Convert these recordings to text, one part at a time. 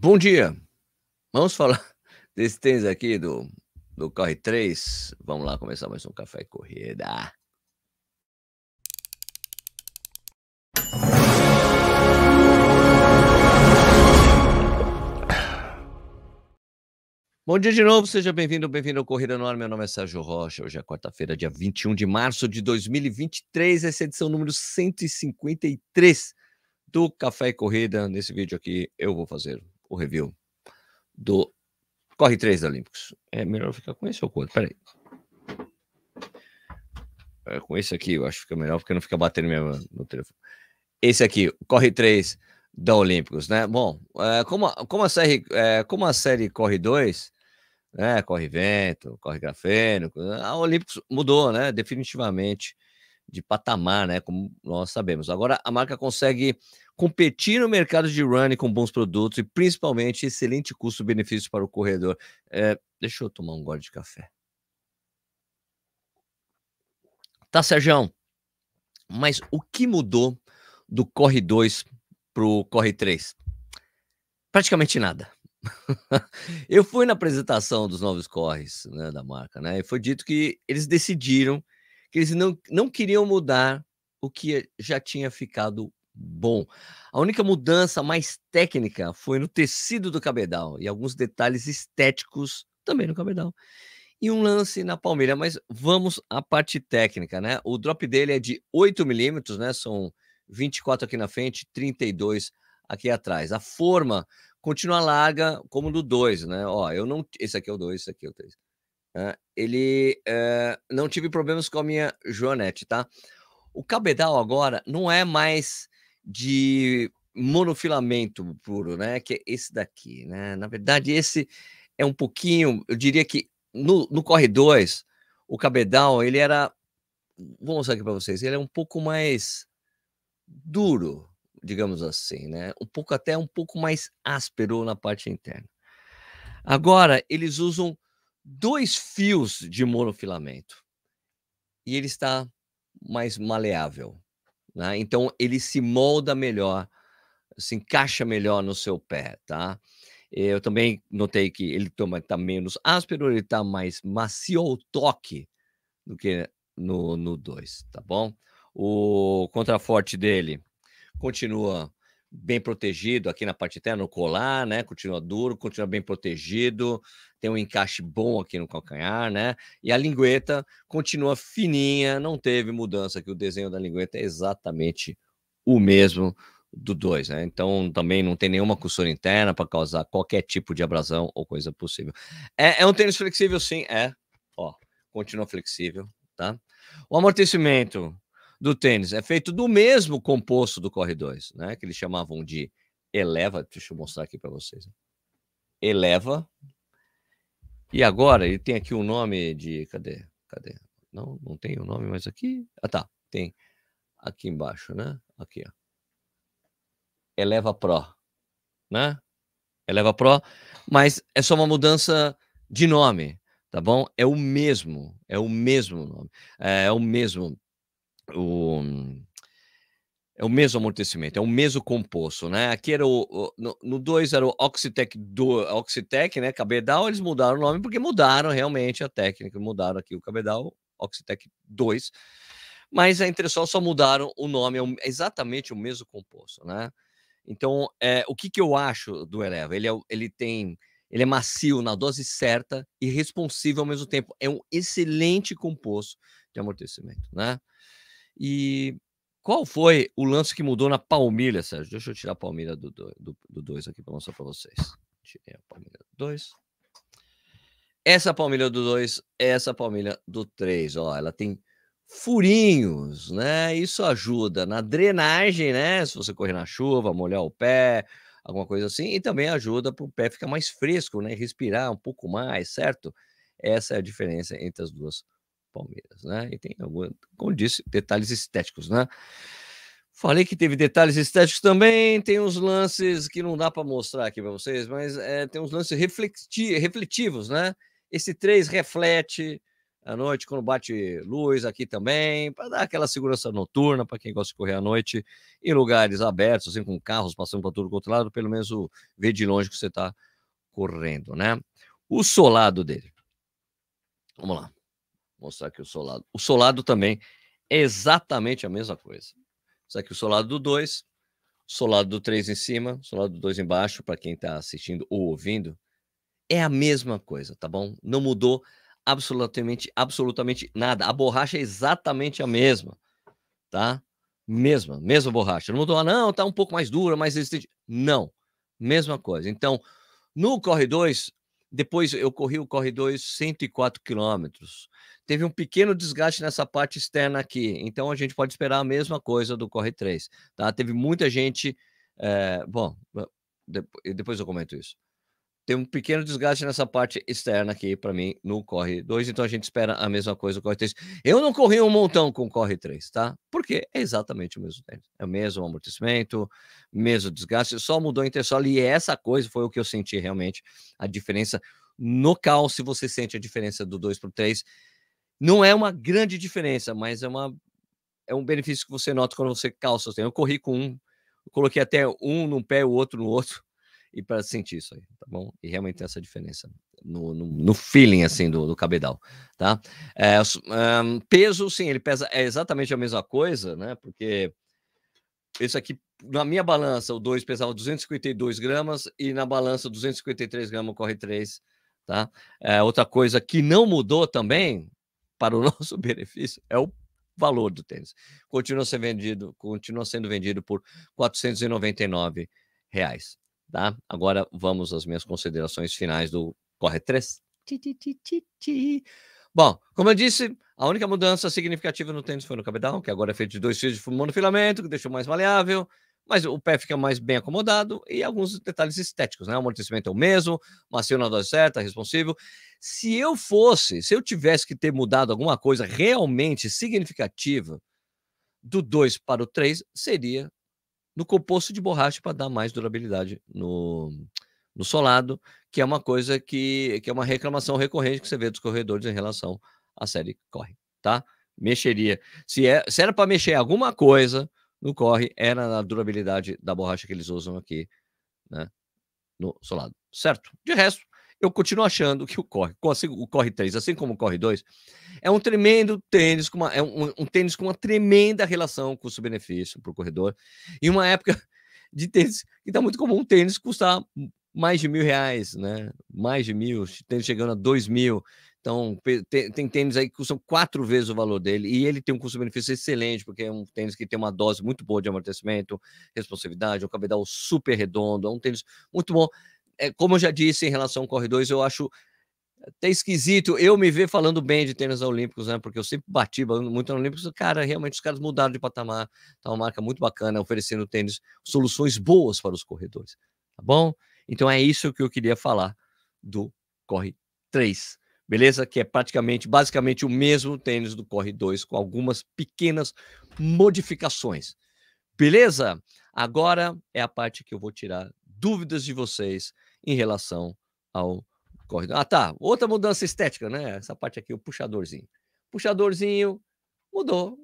Bom dia. Vamos falar desse tênis aqui do, do Corre 3. Vamos lá começar mais um Café Corrida. Bom dia de novo, seja bem-vindo, bem-vindo ao Corrida no Ar. Meu nome é Sérgio Rocha. Hoje é quarta-feira, dia 21 de março de 2023. Essa é a edição número 153 do Café e Corrida. Nesse vídeo aqui, eu vou fazer o review do Corre 3 Olímpicos. É melhor ficar com esse ou com outro? Peraí. É, com esse aqui eu acho que fica melhor porque não fica batendo mesmo no telefone. Esse aqui, Corre 3 da Olímpicos, né? Bom, é, como, a, como, a série, é, como a série Corre 2, né? Corre Vento, Corre Grafeno a Olímpicos mudou, né? Definitivamente de patamar, né? Como nós sabemos. Agora a marca consegue competir no mercado de running com bons produtos e principalmente excelente custo-benefício para o corredor. É, deixa eu tomar um gole de café. Tá, Sérgio, mas o que mudou do Corre 2 para o Corre 3? Praticamente nada. eu fui na apresentação dos novos corres né, da marca, né? E foi dito que eles decidiram que eles não, não queriam mudar o que já tinha ficado bom. A única mudança mais técnica foi no tecido do cabedal e alguns detalhes estéticos também no cabedal. E um lance na palmeira, mas vamos à parte técnica, né? O drop dele é de 8 milímetros, né? São 24 aqui na frente, 32 aqui atrás. A forma continua larga como do 2, né? Ó, eu não. Esse aqui é o 2, esse aqui é o 3 ele não tive problemas com a minha Joanete, tá? O cabedal agora não é mais de monofilamento puro, né? Que é esse daqui, né? Na verdade, esse é um pouquinho, eu diria que no, no Corre 2, o cabedal, ele era, vou mostrar aqui para vocês, ele é um pouco mais duro, digamos assim, né? Um pouco até um pouco mais áspero na parte interna. Agora, eles usam dois fios de monofilamento e ele está mais maleável. Né? Então, ele se molda melhor, se encaixa melhor no seu pé, tá? Eh, eu também notei que ele está menos áspero, ele está mais macio ao toque do que no 2, tá bom? O contraforte dele continua bem protegido aqui na parte interna, no colar, né? Continua duro, continua bem protegido, tem um encaixe bom aqui no calcanhar, né? E a lingueta continua fininha, não teve mudança, que o desenho da lingueta é exatamente o mesmo do 2, né? Então também não tem nenhuma costura interna para causar qualquer tipo de abrasão ou coisa possível. É, é um tênis flexível, sim, é. Ó, continua flexível, tá? O amortecimento do tênis. É feito do mesmo composto do Corre 2, né? Que eles chamavam de Eleva. Deixa eu mostrar aqui para vocês. Né. Eleva. E agora ele tem aqui o um nome de. Cadê? Cadê? Não, não tem o um nome, mas aqui. Ah, tá. Tem aqui embaixo, né? Aqui, ó. Eleva Pro, né? Eleva Pro, mas é só uma mudança de nome, tá bom? É o mesmo, é o mesmo nome, é, é o mesmo o hum, é o mesmo amortecimento, é o mesmo composto, né? Aqui era o, o no 2 era o Oxitec do Oxitec, né? Cabedal, eles mudaram o nome porque mudaram realmente a técnica, mudaram aqui o Cabedal Oxitec 2. Mas a Entresol só mudaram o nome, é exatamente o mesmo composto, né? Então, é, o que, que eu acho do Eleva? Ele, é, ele tem ele é macio na dose certa e responsível ao mesmo tempo. É um excelente composto de amortecimento, né? E qual foi o lance que mudou na Palmilha, Sérgio? Deixa eu tirar a Palmilha do 2 do, do dois aqui para mostrar para vocês. Tirei a Palmilha do 2. Essa Palmilha do 2, essa Palmilha do 3, ó, ela tem furinhos, né? Isso ajuda na drenagem, né? Se você correr na chuva, molhar o pé, alguma coisa assim, e também ajuda para o pé ficar mais fresco, né? Respirar um pouco mais, certo? Essa é a diferença entre as duas Palmeiras, né? E tem alguns, como disse, detalhes estéticos, né? Falei que teve detalhes estéticos também, tem uns lances que não dá para mostrar aqui para vocês, mas é, tem uns lances refleti refletivos, né? Esse 3 reflete à noite quando bate luz aqui também, para dar aquela segurança noturna para quem gosta de correr à noite em lugares abertos, assim, com carros passando para todo outro lado, pelo menos ver de longe que você está correndo, né? O solado dele. Vamos lá mostrar aqui o solado. O solado também é exatamente a mesma coisa. Isso aqui o solado do 2, solado do 3 em cima, solado do 2 embaixo, para quem está assistindo ou ouvindo. É a mesma coisa, tá bom? Não mudou absolutamente, absolutamente nada. A borracha é exatamente a mesma, tá? Mesma, mesma borracha. Não mudou, ah, não, tá um pouco mais dura, mais resistente. Não, mesma coisa. Então, no corre 2, depois eu corri o 2 104 quilômetros. Teve um pequeno desgaste nessa parte externa aqui, então a gente pode esperar a mesma coisa do Corre 3. Tá? Teve muita gente. É, bom, depois eu comento isso. Tem um pequeno desgaste nessa parte externa aqui para mim no corre 2, então a gente espera a mesma coisa no corre 3. Eu não corri um montão com o corre 3, tá? Porque é exatamente o mesmo tempo. É o mesmo amortecimento, mesmo desgaste, só mudou em intersola e essa coisa foi o que eu senti realmente a diferença no calço, você sente a diferença do 2 para o 3. Não é uma grande diferença, mas é uma é um benefício que você nota quando você calça. Eu corri com um, coloquei até um num pé, o outro no outro e para sentir isso aí, tá bom? E realmente tem uhum. essa diferença no, no, no feeling, assim, do, do cabedal, tá? É, um, peso, sim, ele pesa é exatamente a mesma coisa, né? Porque isso aqui, na minha balança, o 2 pesava 252 gramas e na balança 253 gramas corre 3, tá? É, outra coisa que não mudou também, para o nosso benefício, é o valor do tênis. Continua sendo vendido, continua sendo vendido por 499 reais. Tá? Agora vamos às minhas considerações finais do Corre 3. Bom, como eu disse, a única mudança significativa no tênis foi no cabedal, que agora é feito de dois fios de monofilamento, que deixou mais maleável, mas o pé fica mais bem acomodado e alguns detalhes estéticos, né? O amortecimento é o mesmo, macio na dose certa, responsivo. Se eu fosse, se eu tivesse que ter mudado alguma coisa realmente significativa do 2 para o 3, seria no composto de borracha para dar mais durabilidade no, no solado, que é uma coisa que, que é uma reclamação recorrente que você vê dos corredores em relação à série corre, tá? Mexeria. Se, é, se era para mexer alguma coisa no corre, era na durabilidade da borracha que eles usam aqui, né? No solado, certo? De resto, eu continuo achando que o corre, assim, o corre 3, assim como o corre 2, é um tremendo tênis, com uma, é um, um tênis com uma tremenda relação custo-benefício para o corredor. Em uma época de tênis, que está muito comum um tênis custar mais de mil reais, né? Mais de mil, tênis chegando a dois mil. Então, tem, tem tênis aí que custam quatro vezes o valor dele, e ele tem um custo-benefício excelente, porque é um tênis que tem uma dose muito boa de amortecimento, responsividade, um cabedal super redondo, é um tênis muito bom é, como eu já disse em relação ao Corre 2, eu acho até esquisito eu me ver falando bem de tênis olímpicos, né? Porque eu sempre bati muito no Olímpicos. Cara, realmente os caras mudaram de patamar. Tá uma marca muito bacana, oferecendo tênis, soluções boas para os corredores. Tá bom? Então é isso que eu queria falar do Corre 3. Beleza? Que é praticamente, basicamente o mesmo tênis do Corre 2, com algumas pequenas modificações. Beleza? Agora é a parte que eu vou tirar dúvidas de vocês em relação ao corredor. Ah, tá. Outra mudança estética, né? Essa parte aqui, o puxadorzinho. Puxadorzinho mudou.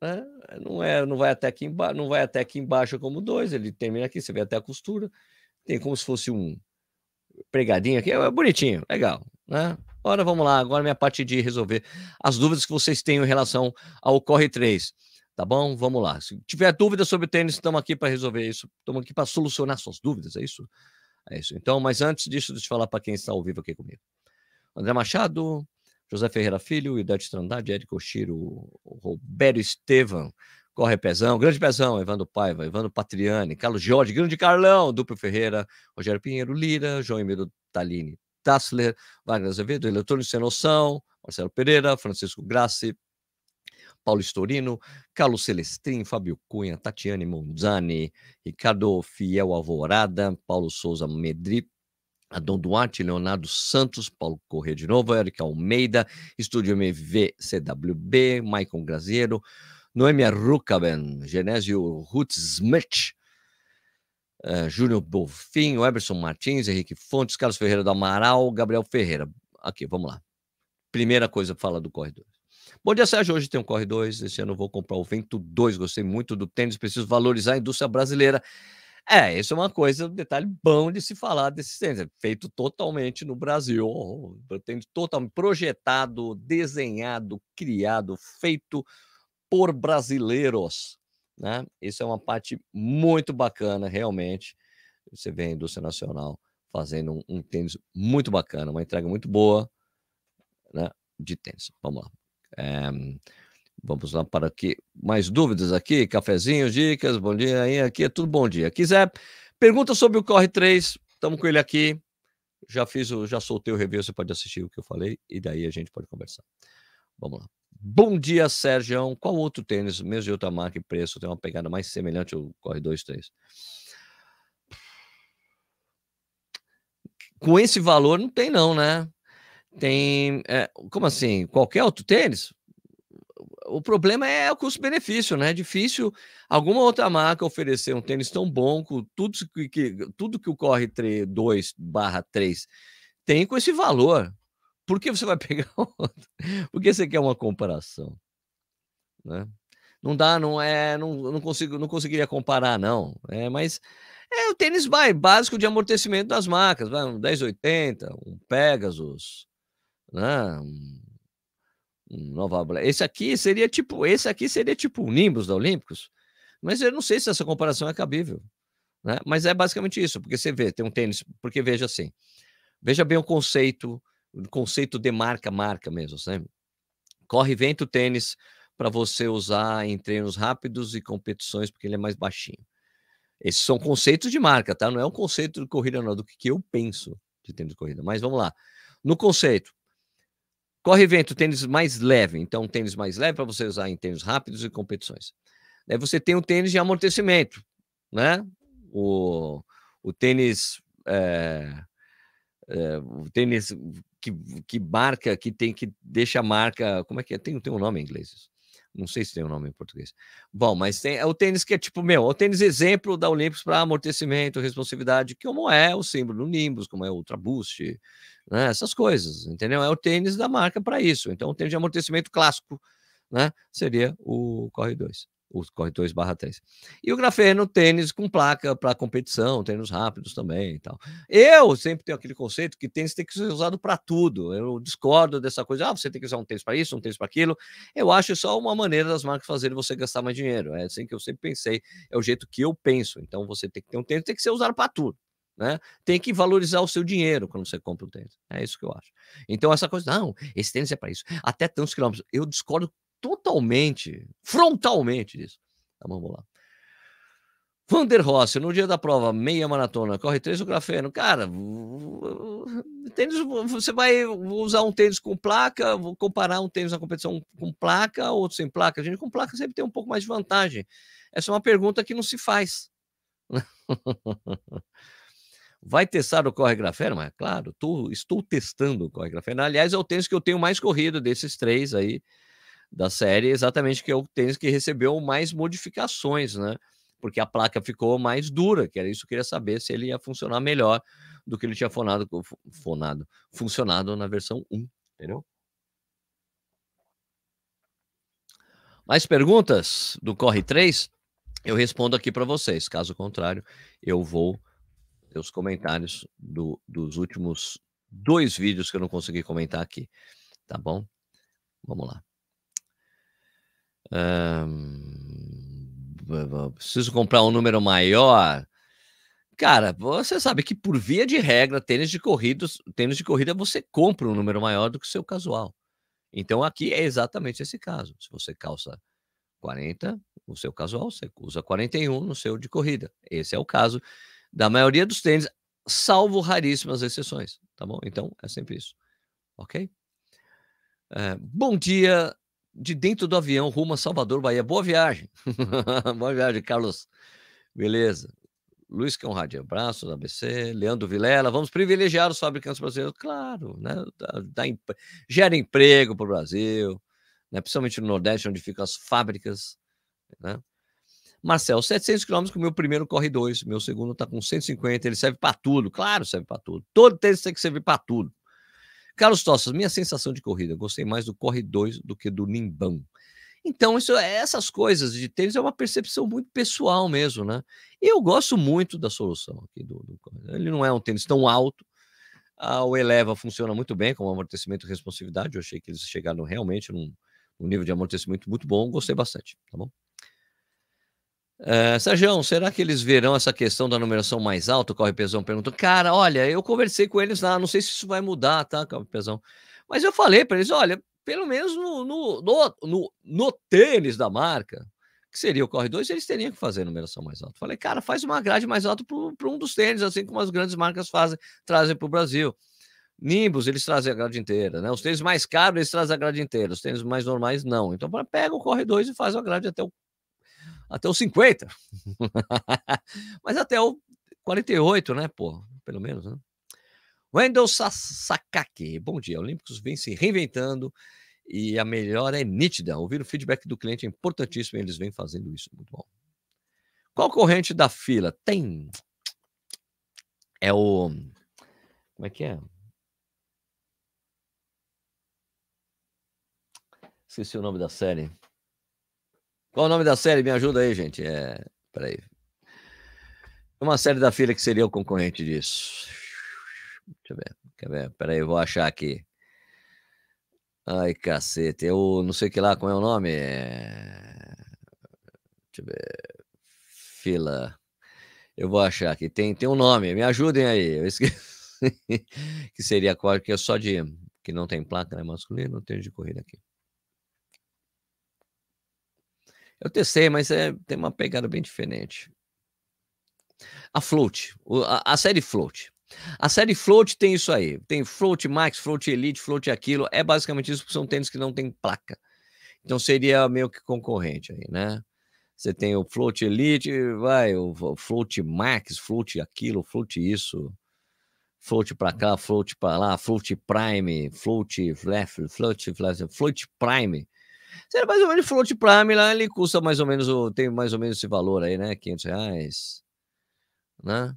Né? Não, é, não, vai até aqui emba... não vai até aqui embaixo como dois, ele termina aqui, você vê até a costura. Tem como se fosse um pregadinho aqui, é bonitinho, legal. Né? Agora vamos lá, agora minha parte de resolver as dúvidas que vocês têm em relação ao Corre 3. Tá bom? Vamos lá. Se tiver dúvida sobre tênis, estamos aqui para resolver isso. Estamos aqui para solucionar suas dúvidas, é isso? É isso. Então, mas antes disso, deixa eu falar para quem está ao vivo aqui comigo. André Machado, José Ferreira Filho, Idete Trandade, Érico Oshiro, Roberto Estevam, Corre Pezão, Grande Pezão, Evandro Paiva, Evandro Patriani, Carlos Jorge, Grande Carlão, Duplo Ferreira, Rogério Pinheiro Lira, João Emílio Talini, Tassler, Wagner Azevedo, Eletrônico Sem Noção, Marcelo Pereira, Francisco Grassi, Paulo Historino, Carlos Celestrin, Fábio Cunha, Tatiane Monzani, Ricardo Fiel Alvorada, Paulo Souza Medri, Adão Duarte, Leonardo Santos, Paulo Corrêa de Novo, Eric Almeida, Estúdio MV CWB, Maicon Grazeiro, Noemia Rukaben, Genésio Rutzmert, uh, eh, Júnior Bolfin, Weberson Martins, Henrique Fontes, Carlos Ferreira do Amaral, Gabriel Ferreira. Aqui, vamos lá. Primeira coisa, fala do corredor. Bom dia, Sérgio. Hoje tem um Corre 2. Esse ano vou comprar o Vento 2. Gostei muito do tênis. Preciso valorizar a indústria brasileira. É, isso é uma coisa, um detalhe bom de se falar desse tênis. É feito totalmente no Brasil. tênis totalmente projetado, desenhado, criado, feito por brasileiros. Né? Isso é uma parte muito bacana, realmente. Você vê a indústria nacional fazendo um, um tênis muito bacana, uma entrega muito boa né, de tênis. Vamos lá. É, vamos lá para aqui. Mais dúvidas aqui? Cafezinho, dicas, bom dia aí. Aqui é tudo bom dia. Quiser, pergunta sobre o Corre 3, estamos com ele aqui. Já fiz o, já soltei o review, você pode assistir o que eu falei e daí a gente pode conversar. Vamos lá. Bom dia, Sérgio. Qual outro tênis, mesmo de outra marca e preço, tem uma pegada mais semelhante ao Corre 2, 3? Com esse valor, não tem não, né? Tem. É, como assim? Qualquer outro tênis? O problema é o custo-benefício, né? É difícil alguma outra marca oferecer um tênis tão bom com tudo que, que tudo que o Corre 3, 2 barra 3 tem com esse valor. Por que você vai pegar outro? Porque você quer uma comparação, né? Não dá, não é, não, não consigo, não conseguiria comparar não. É, mas é o tênis básico de amortecimento das marcas, vai um 1080, um Pegasus, né? Um, Nova Esse aqui seria tipo, esse aqui seria tipo o Nimbus da Olímpicos, mas eu não sei se essa comparação é cabível, né? Mas é basicamente isso, porque você vê, tem um tênis, porque veja assim, veja bem o conceito, o conceito de marca, marca mesmo, sabe? Corre vento tênis para você usar em treinos rápidos e competições, porque ele é mais baixinho. Esses são conceitos de marca, tá? Não é um conceito de corrida, não, é do que eu penso de tênis de corrida. Mas vamos lá. No conceito, Corre vento, tênis mais leve. Então, tênis mais leve para você usar em tênis rápidos e competições. Aí você tem o tênis de amortecimento, né? O, o tênis. É, é, o tênis que, que marca, que tem que deixa a marca. Como é que é? Tem, tem um nome em inglês isso. Não sei se tem o um nome em português. Bom, mas tem é o tênis que é tipo, meu, é o tênis exemplo da Olympus para amortecimento, responsividade, como é o símbolo do Nimbus, como é o Ultra Boost, né? essas coisas, entendeu? É o tênis da marca para isso. Então, o tênis de amortecimento clássico né? seria o Corre 2 os corre 2 barra 3. E o grafeno, tênis com placa para competição, tênis rápidos também e tal. Eu sempre tenho aquele conceito que tênis tem que ser usado para tudo. Eu discordo dessa coisa, ah, você tem que usar um tênis para isso, um tênis para aquilo. Eu acho só uma maneira das marcas fazerem você gastar mais dinheiro. É assim que eu sempre pensei, é o jeito que eu penso. Então você tem que ter um tênis, tem que ser usado para tudo. Né? Tem que valorizar o seu dinheiro quando você compra um tênis. É isso que eu acho. Então, essa coisa, não, esse tênis é para isso. Até tantos quilômetros. Eu discordo totalmente, frontalmente disso. Tá bom, vamos lá. Vander Rossi, no dia da prova, meia maratona, corre três o grafeno. Cara, tênis, você vai usar um tênis com placa, vou comparar um tênis na competição com placa, outro sem placa. A gente com placa sempre tem um pouco mais de vantagem. Essa é uma pergunta que não se faz. Vai testar o Corre Grafeno? Mas, claro, tô, estou testando o Corre Grafeno. Aliás, é o tênis que eu tenho mais corrido desses três aí da série, exatamente que é o tênis que recebeu mais modificações, né? Porque a placa ficou mais dura, que era isso que eu queria saber se ele ia funcionar melhor do que ele tinha fonado, fonado funcionado na versão 1, entendeu? Mais perguntas do Corre 3? Eu respondo aqui para vocês. Caso contrário, eu vou ter os comentários do, dos últimos dois vídeos que eu não consegui comentar aqui. Tá bom? Vamos lá preciso comprar um número maior. Cara, você sabe que por via de regra, tênis de corridos, tênis de corrida você compra um número maior do que o seu casual. Então aqui é exatamente esse caso. Se você calça 40, no seu casual, você usa 41 no seu de corrida. Esse é o caso da maioria dos tênis, salvo raríssimas exceções, tá bom? Então é sempre isso, ok? É, bom dia, de dentro do avião rumo a Salvador, Bahia. Boa viagem. Boa viagem, Carlos. Beleza. Luiz Conrad, abraço da ABC, Leandro Vilela, vamos privilegiar os fabricantes brasileiros, claro, né? Dá, dá, gera emprego para o Brasil, né? principalmente no Nordeste, onde ficam as fábricas, né? Marcel, 700 quilômetros com o meu primeiro corre 2, meu segundo está com 150, ele serve para tudo, claro serve para tudo, todo tênis tem que servir para tudo, Carlos Tossas, minha sensação de corrida, gostei mais do Corre 2 do que do Nimbão. Então, isso, essas coisas de tênis é uma percepção muito pessoal mesmo, né? Eu gosto muito da solução aqui do, do Ele não é um tênis tão alto. Ah, o Eleva funciona muito bem com amortecimento e responsividade. Eu achei que eles chegaram realmente num, num nível de amortecimento muito bom. Gostei bastante, tá bom? Ah, Sérgio, será que eles verão essa questão da numeração mais alta? O Pesão perguntou. Cara, olha, eu conversei com eles lá, não sei se isso vai mudar, tá, Correpesão? Mas eu falei para eles: olha, pelo menos no, no, no, no, no tênis da marca, que seria o Corre 2, eles teriam que fazer numeração mais alta. Falei, cara, faz uma grade mais alta para um dos tênis, assim como as grandes marcas fazem, trazem para o Brasil. Nimbus, eles trazem a grade inteira, né? Os tênis mais caros, eles trazem a grade inteira. Os tênis mais normais, não. Então, pega o Corre 2 e faz a grade até o até os 50. Mas até o 48, né, pô? Pelo menos, né? Wendell Sakaki, bom dia. Olímpicos vem se reinventando e a melhora é nítida. Ouvir o feedback do cliente é importantíssimo e eles vêm fazendo isso. Muito bom. Qual corrente da fila? Tem. É o. Como é que é? Esqueci o nome da série. Qual o nome da série? Me ajuda aí, gente. É, peraí. Uma série da fila que seria o concorrente disso. Deixa eu ver. Quer ver? Peraí, eu vou achar aqui. Ai, cacete. Eu não sei que lá, como é o nome? É... Deixa eu ver. Fila. Eu vou achar aqui. Tem, tem um nome. Me ajudem aí. Eu esqueci. que seria qual que é só de. Que não tem placa, né? Masculino, não tem de corrida aqui. Eu testei, mas é, tem uma pegada bem diferente. A Float, a, a série Float. A série Float tem isso aí. Tem Float Max, Float Elite, Float aquilo. É basicamente isso, porque são tênis que não tem placa. Então seria meio que concorrente aí, né? Você tem o Float Elite, vai, o Float Max, Float aquilo, Float isso. Float para cá, float para lá, float prime, float left, float, float, float prime será mais ou menos float prime lá, ele custa mais ou menos, tem mais ou menos esse valor aí, né? 500 reais, né?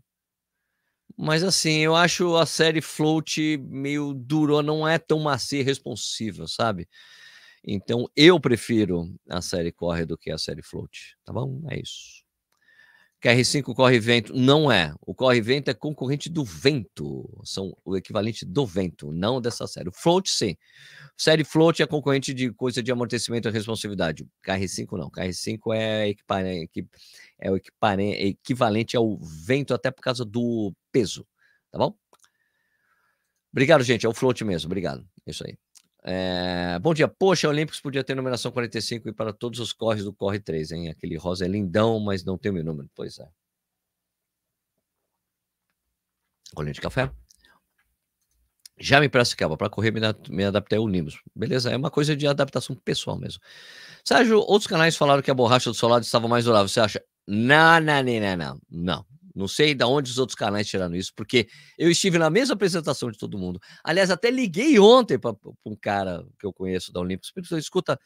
Mas assim, eu acho a série float meio duro, não é tão macia e responsiva, sabe? Então eu prefiro a série corre do que a série float, tá bom? É isso. Que R5 corre vento. Não é. O corre vento é concorrente do vento. São o equivalente do vento, não dessa série. O float, sim. Série float é concorrente de coisa de amortecimento e responsividade. KR5 não. KR5 é, equipar é, é o é equivalente ao vento, até por causa do peso. Tá bom? Obrigado, gente. É o float mesmo. Obrigado. É isso aí. É, bom dia. Poxa, Olímpicos podia ter numeração 45 e para todos os corres do Corre 3, hein? Aquele rosa é lindão, mas não tem o meu número. Pois é. Colinho de café. Já me Piracicaba, para correr, me, me adaptei ao Nimbus. Beleza, é uma coisa de adaptação pessoal mesmo. Sérgio, outros canais falaram que a borracha do seu lado estava mais durável. Você acha? não, não, não, não. Não, não sei de onde os outros canais tiraram isso, porque eu estive na mesma apresentação de todo mundo. Aliás, até liguei ontem para um cara que eu conheço da Olympus, escuta,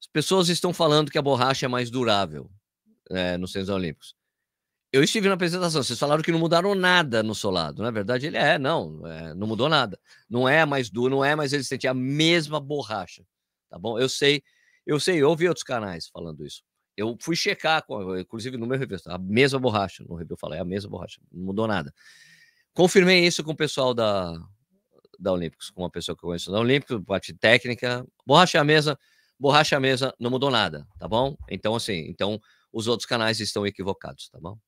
as pessoas estão falando que a borracha é mais durável é, nos Centros Olímpicos. Eu estive na apresentação, vocês falaram que não mudaram nada no solado. Na é verdade, ele é, não, é, não mudou nada. Não é mais duro, não é mais resistente, é a mesma borracha. Tá bom? Eu sei, eu sei, eu ouvi outros canais falando isso. Eu fui checar, eh, inclusive no meu review, a mesma borracha. No review eu falei, é a mesma borracha, não mudou nada. Confirmei isso com o pessoal da, da Olímpicos, com uma pessoa que eu conheço da Olímpicos, parte técnica. Borracha é a mesa, borracha é a mesa, não mudou nada, tá bom? Então, assim, então os outros canais estão equivocados, tá bom?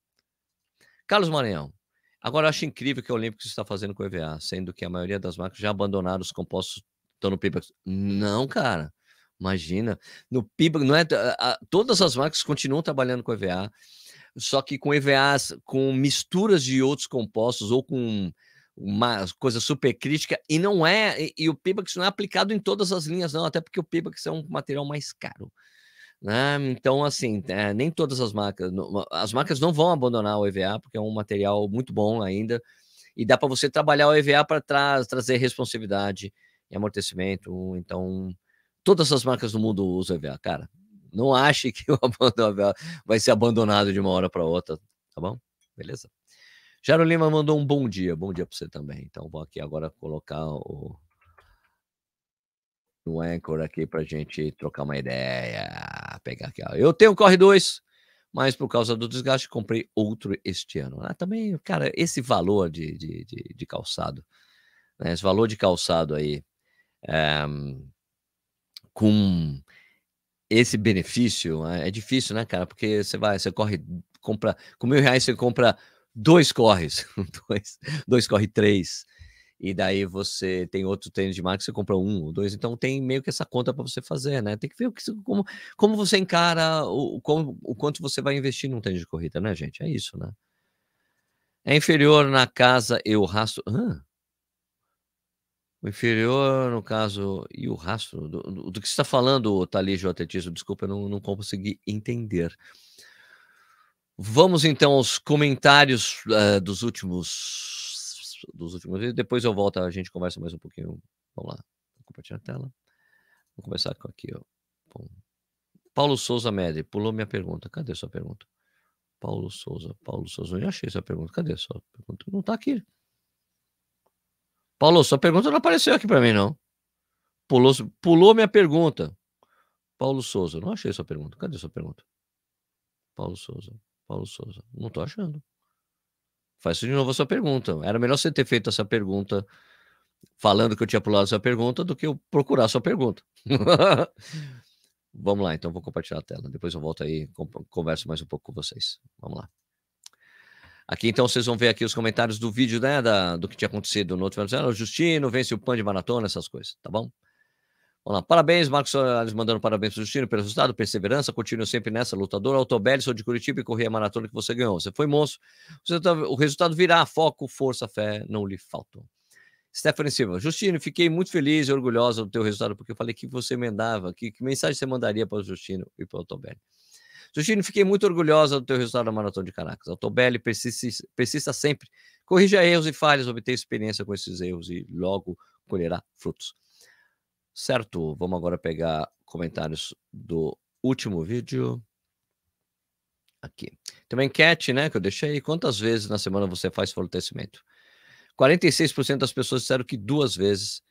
Carlos Maranhão. Agora eu acho incrível que a Olímpicos está fazendo com o EVA, sendo que a maioria das marcas já abandonaram os compostos estão no pipa. Não, cara. Imagina. No PIB, não é, a, todas as marcas continuam trabalhando com EVA, só que com EVAs, com misturas de outros compostos ou com uma coisa super crítica, e não é, e, e o PIBAX não é aplicado em todas as linhas, não, até porque o PIBAX é um material mais caro. Né? Então, assim, é, nem todas as marcas, as marcas não vão abandonar o EVA, porque é um material muito bom ainda, e dá para você trabalhar o EVA para tra trazer responsividade e amortecimento, então Todas as marcas do mundo usam EVA, cara. Não ache que o abandono vai ser abandonado de uma hora para outra, tá bom? Beleza. Jaro Lima mandou um bom dia. Bom dia para você também. Então vou aqui agora colocar o no Anchor aqui para gente trocar uma ideia. Pegar aqui. Ó. Eu tenho Corre 2, mas por causa do desgaste comprei outro este ano. Ah, também, cara, esse valor de, de, de, de calçado, né? esse valor de calçado aí. é, com esse benefício, é, é difícil, né, cara? Porque você vai, você corre, compra, com mil reais você compra dois corres, dois, dois corre três, e daí você tem outro tênis de marca, você compra um ou dois, então tem meio que essa conta para você fazer, né? Tem que ver o que, como, como você encara, o, como, o quanto você vai investir num tênis de corrida, né, gente? É isso, né? É inferior na casa eu raço. Ah, o inferior, no caso, e o rastro? Do, do, do que você está falando, Thalígio Atletismo? Desculpa, eu não, não consegui entender. Vamos então aos comentários uh, dos últimos. Dos últimos vídeos. Depois eu volto, a gente conversa mais um pouquinho. Vamos lá. Vou compartilhar a tela. Vou começar com aqui, ó. Bom. Paulo Souza Medri, pulou minha pergunta. Cadê sua pergunta? Paulo Souza, Paulo Souza. Eu achei sua pergunta. Cadê sua pergunta? Não está aqui. Paulo, sua pergunta não apareceu aqui para mim, não. Pulou, pulou minha pergunta. Paulo Souza, não achei sua pergunta. Cadê sua pergunta? Paulo Souza, Paulo Souza. Não tô achando. Faz de novo a sua pergunta. Era melhor você ter feito essa pergunta falando que eu tinha pulado sua pergunta do que eu procurar a sua pergunta. Vamos lá, então vou compartilhar a tela. Depois eu volto aí e converso mais um pouco com vocês. Vamos lá. Aqui então vocês vão ver aqui os comentários do vídeo, né, da, do que tinha acontecido no outro final. Ah, o Justino vence o pan de maratona, essas coisas, tá bom? Vamos lá. Parabéns, Marcos Soares, mandando parabéns para o Justino pelo resultado, perseverança, continua sempre nessa, lutador. Autobelli, sou de Curitiba e corri a maratona que você ganhou. Você foi monstro. O resultado virá. Foco, força, fé, não lhe faltou. Stephanie Silva, Justino, fiquei muito feliz e orgulhosa do teu resultado, porque eu falei que você emendava, que, que mensagem você mandaria para o Justino e para o Autobelli. Justino, fiquei muito orgulhosa do teu resultado na Maratona de Caracas. Altobelli persiste, persista sempre. Corrija erros e falhas, obtenha experiência com esses erros e logo colherá frutos. Certo, vamos agora pegar comentários do último vídeo. Aqui. Tem uma enquete, né, que eu deixei. Quantas vezes na semana você faz fortalecimento? 46% das pessoas disseram que duas vezes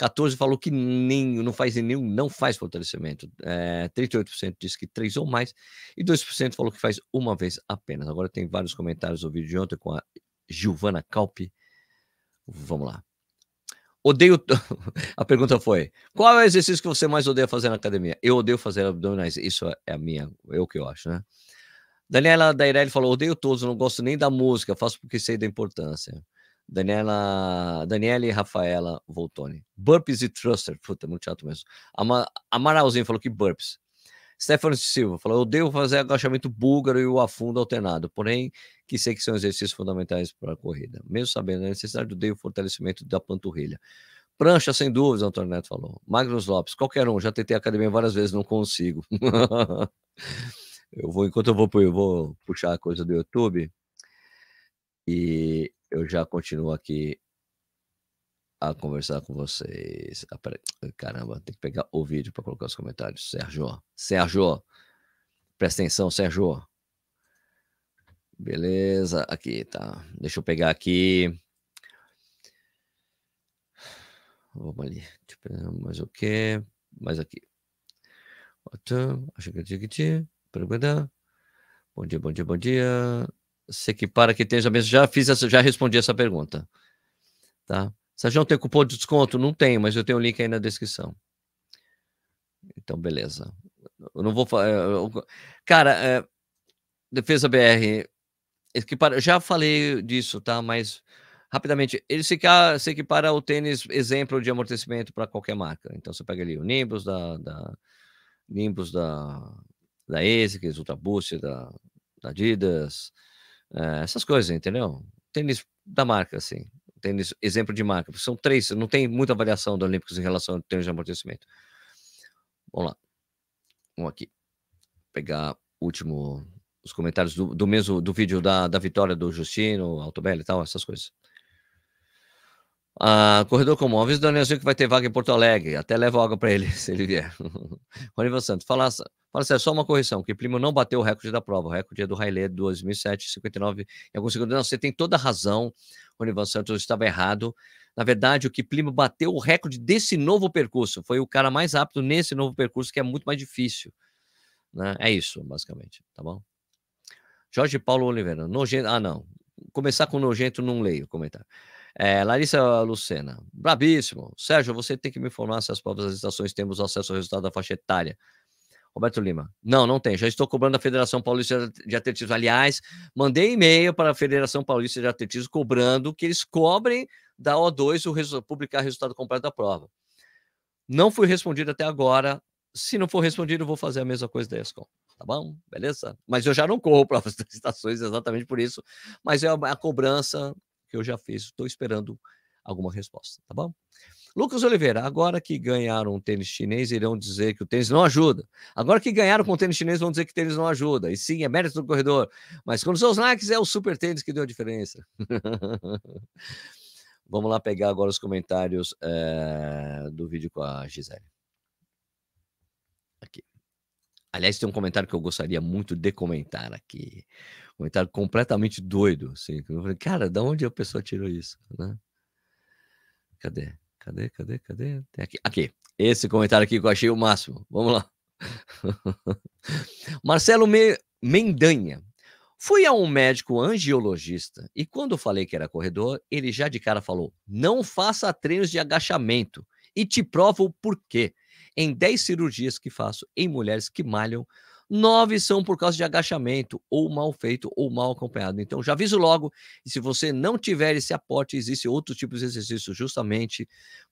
14 falou que nem, não faz nenhum, não faz fortalecimento. É, 38% disse que três ou mais, e 2% falou que faz uma vez apenas. Agora tem vários comentários do vídeo de ontem com a Giovana Calpe. Vamos lá. Odeio. a pergunta foi: qual é o exercício que você mais odeia fazer na academia? Eu odeio fazer abdominais. Isso é a minha, eu é que eu acho, né? Daniela Dairelli falou: odeio todos, não gosto nem da música, faço porque sei da importância. Daniela, Daniela e Rafaela Voltoni. Burpees e Thruster. Puta, muito chato mesmo. Ama, Amaralzinho falou que burpees. Stephanie Silva falou: Eu devo fazer agachamento búlgaro e o afundo alternado, porém, que sei que são exercícios fundamentais para a corrida, mesmo sabendo a necessidade do dedo fortalecimento da panturrilha. Prancha, sem dúvidas, Antônio Neto falou. Magnus Lopes, qualquer um, já tentei academia várias vezes, não consigo. eu vou, enquanto eu vou, eu vou puxar a coisa do YouTube. E eu já continuo aqui a conversar com vocês. Ah, caramba, tem que pegar o vídeo para colocar os comentários. Sérgio, Sérgio, presta atenção, Sérgio. Beleza, aqui tá. Deixa eu pegar aqui. Vamos ali. Mais o que? Mais aqui. Bom dia, bom dia, bom dia se equipara que esteja mesmo. Já fiz essa, já respondi essa pergunta. Tá? Sérgio, tem cupom de desconto? Não tem, mas eu tenho o link aí na descrição. Então, beleza. Eu não vou falar. É, cara, é, Defesa BR, equipara, já falei disso, tá? Mas rapidamente, ele se, se equipara o tênis exemplo de amortecimento para qualquer marca. Então você pega ali o Nimbus da, da Nimbus da da ASICS, Ultra Boost da, da Adidas, Uh, essas coisas, entendeu? Tênis da marca, assim. Tênis, exemplo de marca. São três, não tem muita variação do Olímpicos em relação ao tênis de amortecimento. Vamos lá. Vamos aqui. Pegar último os comentários do, do mesmo do vídeo da, da vitória do Justino, Altobelli e tal, essas coisas. Ah, corredor comum, móveis, o Danielzinho que vai ter vaga em Porto Alegre. Até leva água para ele, se ele vier. Ronivan Santos, fala, fala sério, só uma correção: que Primo não bateu o recorde da prova. O recorde é do Railê 2007, 59 em alguns segundos. Não, você tem toda a razão. Ronivan Santos estava errado. Na verdade, o que Primo bateu o recorde desse novo percurso. Foi o cara mais rápido nesse novo percurso, que é muito mais difícil. Né? É isso, basicamente. Tá bom? Jorge Paulo Oliveira, nojento. Ah, não. Começar com nojento, não leio o comentário. É, Larissa Lucena, brabíssimo. Sérgio, você tem que me informar se as provas das estações temos acesso ao resultado da faixa etária. Roberto Lima, não, não tem. Já estou cobrando a Federação Paulista de Atletismo. Aliás, mandei e-mail para a Federação Paulista de Atletismo cobrando que eles cobrem da O2 o resu publicar o resultado completo da prova. Não fui respondido até agora. Se não for respondido, vou fazer a mesma coisa da ESCOM tá bom? Beleza? Mas eu já não corro provas das estações exatamente por isso, mas é a é cobrança que eu já fiz. Estou esperando alguma resposta, tá bom? Lucas Oliveira, agora que ganharam um tênis chinês, irão dizer que o tênis não ajuda. Agora que ganharam com o tênis chinês, vão dizer que o tênis não ajuda. E sim, é mérito do corredor. Mas quando são os likes, é o super tênis que deu a diferença. Vamos lá pegar agora os comentários é, do vídeo com a Gisele. Aliás, tem um comentário que eu gostaria muito de comentar aqui. Um comentário completamente doido. Assim. Eu falei, cara, da onde a pessoa tirou isso? Né? Cadê? Cadê? Cadê? Cadê? Tem aqui. Aqui. Esse comentário aqui que eu achei o máximo. Vamos lá. Marcelo Me... Mendanha. Fui a um médico angiologista e quando falei que era corredor, ele já de cara falou: não faça treinos de agachamento e te provo o porquê. Em 10 cirurgias que faço em mulheres que malham, 9 são por causa de agachamento, ou mal feito, ou mal acompanhado. Então, já aviso logo, e se você não tiver esse aporte, existe outros tipos de exercício, justamente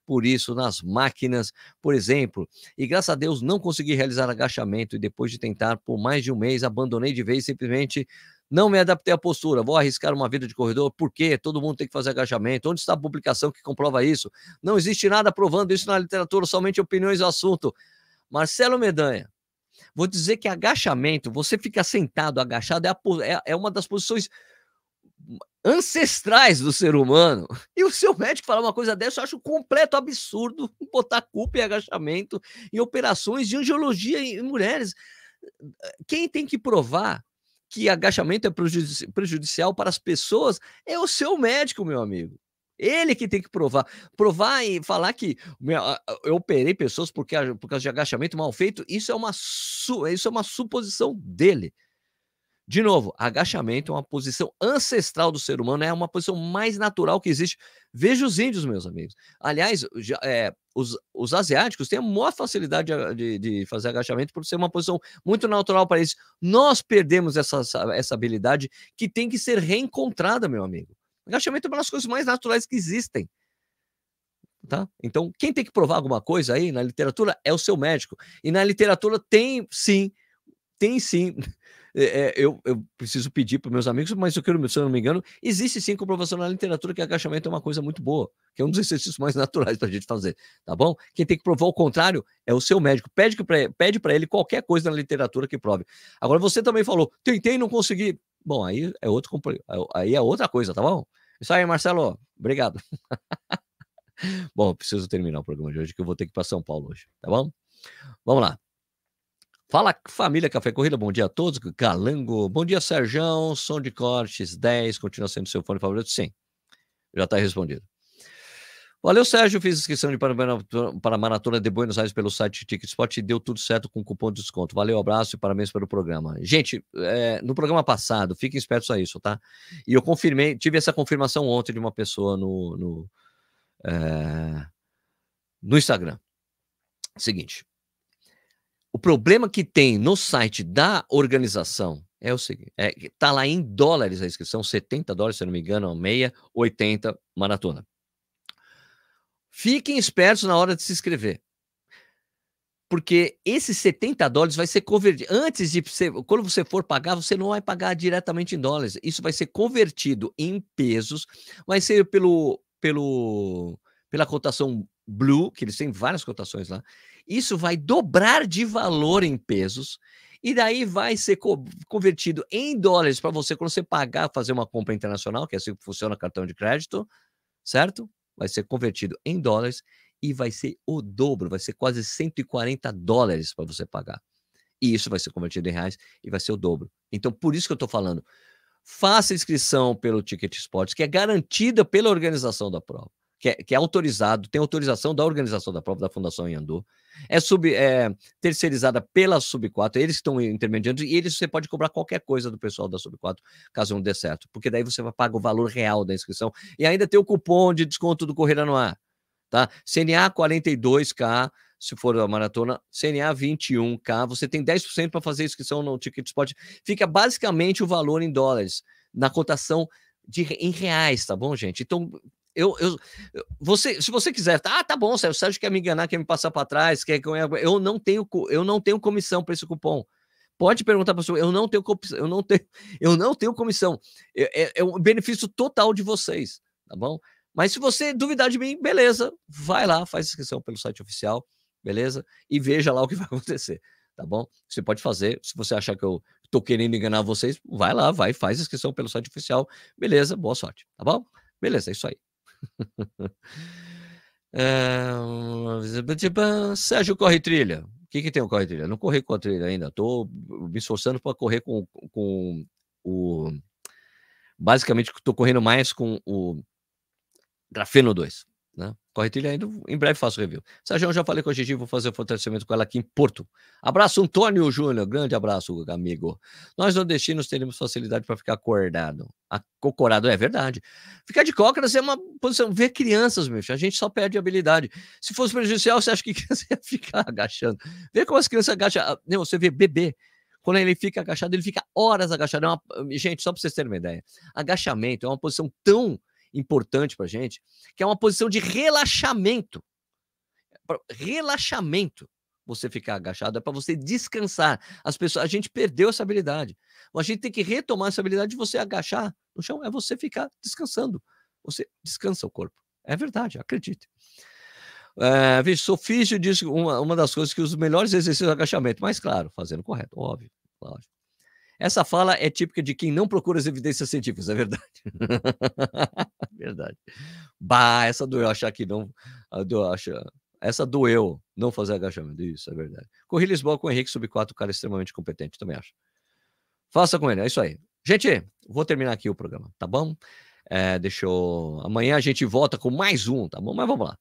por isso, nas máquinas, por exemplo. E graças a Deus não consegui realizar agachamento, e depois de tentar por mais de um mês, abandonei de vez, simplesmente não me adaptei à postura, vou arriscar uma vida de corredor, por quê? Todo mundo tem que fazer agachamento. Onde está a publicação que comprova isso? Não existe nada provando isso na literatura, somente opiniões do assunto. Marcelo Medanha, vou dizer que agachamento, você ficar sentado agachado, é, a, é, é uma das posições ancestrais do ser humano. E o seu médico falar uma coisa dessa, eu acho completo absurdo botar culpa em agachamento, em operações de angiologia em mulheres. Quem tem que provar que agachamento é prejudicial para as pessoas é o seu médico, meu amigo. Ele que tem que provar. Provar e falar que eu operei pessoas porque, por causa de agachamento mal feito, isso é, uma isso é uma suposição dele. De novo, agachamento é uma posição ancestral do ser humano, é uma posição mais natural que existe. Veja os índios, meus amigos. Aliás, já, é, os, os asiáticos têm a maior facilidade de, ah, de, de, fazer agachamento por ser uma posição muito natural para eles. Nós perdemos essa, essa habilidade que tem que ser reencontrada, meu amigo. Agachamento é uma das coisas mais naturais que existem. Tá? Então, quem tem que provar alguma coisa aí na literatura é o seu médico. E na literatura tem sim, tem sim é, é, eu, eu, preciso pedir para meus amigos, mas eu quero, se eu não me engano, existe sim comprovação na literatura que agachamento é uma coisa muito boa, que é um dos exercícios mais naturais para a gente fazer, tá bom? Quem tem que provar o contrário é o seu médico. Pede para ele qualquer coisa na literatura que prove. Agora, você também falou, tentei e não consegui. Bom, aí é outro é aí é outra coisa, tá bom? Isso aí, Marcelo. Obrigado. bom, preciso terminar o programa de hoje, que eu vou ter que ir para São Paulo hoje, tá bom? Vamos lá. Fala família Café Corrida, bom dia a todos. Galango, bom dia Serjão, som de cortes 10, continua sendo seu fone favorito? Sim, já está respondido. Valeu Sérgio, fiz inscrição de para, a Maratona de Buenos Aires pelo site TicketSpot e deu tudo certo com cupom de desconto. Valeu, abraço e parabéns pelo programa. Gente, é, no programa passado, fiquem espertos a isso, tá? E eu confirmei, tive essa confirmação ontem de uma pessoa no, no, é, no Instagram. Seguinte, o problema que tem no site da organização é o seguinte: é, tá lá em dólares a inscrição, 70 dólares, se não me engano, meia, 80 maratona. Fiquem espertos na hora de se inscrever. Porque esses 70 dólares vai ser convertido. Antes de você, quando você for pagar, você não vai pagar diretamente em dólares. Isso vai ser convertido em pesos, vai ser pelo, pelo, pela cotação Blue, que eles têm várias cotações lá, isso vai dobrar de valor em pesos e daí vai ser co convertido em dólares para você quando você pagar, fazer uma compra internacional, que é assim que funciona cartão de crédito, certo? Vai ser convertido em dólares e vai ser o dobro, vai ser quase 140 dólares para você pagar. E isso vai ser convertido em reais e vai ser o dobro. Então, por isso que eu estou falando, faça inscrição pelo Ticket Sports, que é garantida pela organização da prova que é, que é autorizado, tem autorização da organização da prova da Fundação Yandu, é, sub, é terceirizada pela Sub4, eles que estão intermediando, e eles você pode cobrar qualquer coisa do pessoal da Sub4, caso não dê certo, porque daí você vai pagar o valor real da inscrição e ainda tem o cupom de desconto do Correio Anuar, tá? CNA 42K, se for a maratona, CNA 21K, você tem 10% para fazer inscrição no Ticket Spot, fica basicamente o valor em dólares, na cotação de, em reais, tá bom, gente? Então, eu, eu, você, se você quiser, tá, ah, tá bom, Sérgio, o Sérgio quer me enganar, quer me passar para trás, quer eu não tenho, eu não tenho comissão para esse cupom. Pode perguntar para você, eu não tenho eu não tenho, eu não tenho comissão. É, é, é um benefício total de vocês, tá bom? Mas se você duvidar de mim, beleza, vai lá, faz inscrição pelo site oficial, beleza? E veja lá o que vai acontecer, tá bom? Você pode fazer, se você achar que eu tô querendo enganar vocês, vai lá, vai, faz inscrição pelo site oficial, beleza? Boa sorte, tá bom? Beleza, é isso aí é... Sérgio corre trilha. O que, que tem o corre trilha? Não corri com a trilha ainda. Estou me esforçando para correr com, com o. Basicamente, estou correndo mais com o Grafeno 2. Né? Corre ainda, em breve faço review. Sérgio, já falei com a Gigi, vou fazer o fortalecimento com ela aqui em Porto. Abraço, Antônio Júnior. Grande abraço, amigo. Nós nordestinos teremos facilidade para ficar acordado. Acocorado, é verdade. Ficar de cócoras é uma posição. Ver crianças, meu filho, a gente só perde habilidade. Se fosse prejudicial, você acha que criança ia ficar agachando? Vê como as crianças agacham. Não, ah, você vê bebê. Quando ele fica agachado, ele fica horas agachado. É uma... Gente, só para vocês terem uma ideia, agachamento é uma posição tão importante para a gente, que é uma posição de relaxamento. Relaxamento. Você ficar agachado é para você descansar. As pessoas, a gente perdeu essa habilidade. A gente tem que retomar essa habilidade de você agachar no chão, é você ficar descansando. Você descansa o corpo. É verdade, acredite. É, veja, Sofício diz uma, uma das coisas que os melhores exercícios é agachamento, mas claro, fazendo correto, óbvio, lógico. Essa fala é típica de quem não procura as evidências científicas, é verdade. verdade. Bah, essa doeu achar que não. essa doeu não fazer agachamento. Isso, é verdade. Corri Lisboa com o Henrique sub 4, cara extremamente competente, também acho. Faça com ele, é isso aí. Gente, vou terminar aqui o programa, tá bom? É, deixa eu... Amanhã a gente volta com mais um, tá bom? Mas vamos lá.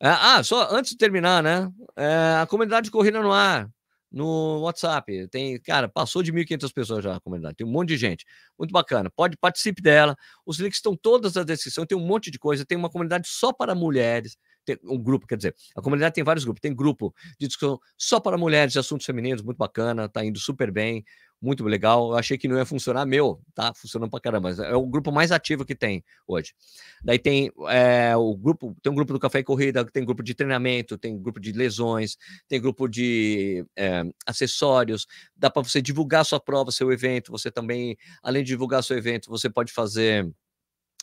É, ah, só antes de terminar, né? É, a comunidade Corrida no Ar no WhatsApp. Tem, cara, passou de 1.500 pessoas já na comunidade. Tem um monte de gente. Muito bacana. Pode participe dela. Os links estão todas na descrição. Tem um monte de coisa. Tem uma comunidade só para mulheres. Tem um grupo, quer dizer, a comunidade tem vários grupos. Tem grupo de discussão só para mulheres de assuntos femininos, muito bacana, tá indo super bem, muito legal. Eu achei que não ia funcionar, meu, tá funcionando pra caramba. É o grupo mais ativo que tem hoje. Daí tem é, o grupo, tem um grupo do Café e Corrida, tem grupo de treinamento, tem grupo de lesões, tem grupo de é, acessórios. Dá para você divulgar sua prova, seu evento. Você também, além de divulgar seu evento, você pode fazer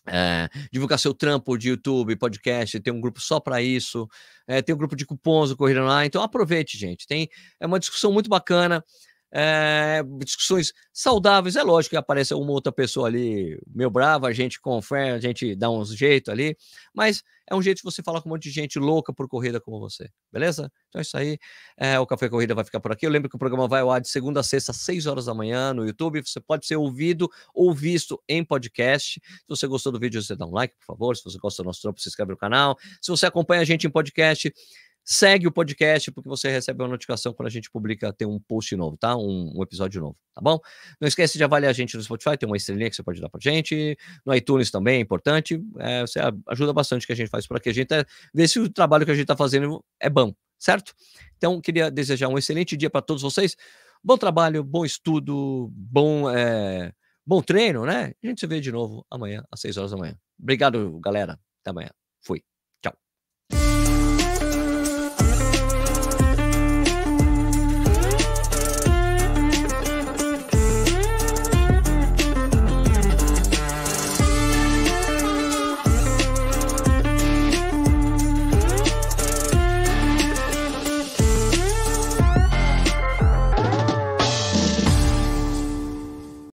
é, divulgar seu trampo de YouTube, podcast, tem um grupo só para isso, é, tem um grupo de cupons do Corrida Online. Então aproveite, gente. Tem é uma discussão muito bacana. É, discussões saudáveis, é lógico que aparece uma outra pessoa ali, meu bravo, a gente confere, a gente dá uns jeito ali, mas é um jeito de você falar com um monte de gente louca por corrida como você, beleza? Então é isso aí, é, o Café Corrida vai ficar por aqui. Eu lembro que o programa vai ao ar de segunda a sexta, às seis horas da manhã no YouTube. Você pode ser ouvido ou visto em podcast. Se você gostou do vídeo, você dá um like, por favor. Se você gosta do nosso trampo, se inscreve no canal. Se você acompanha a gente em podcast, Segue o podcast, porque você recebe uma notificação quando a gente publica, tem um post novo, tá? Um, um episódio novo, tá bom? Não esquece de avaliar a gente no Spotify, tem uma estrelinha que você pode dar pra gente. No iTunes também é importante. É, você ajuda bastante que a gente faz por aqui. A gente é, vê se o trabalho que a gente tá fazendo é bom, certo? Então, queria desejar um excelente dia para todos vocês. Bom trabalho, bom estudo, bom, é, bom treino, né? A gente se vê de novo amanhã, às 6 horas da manhã. Obrigado, galera. Até amanhã.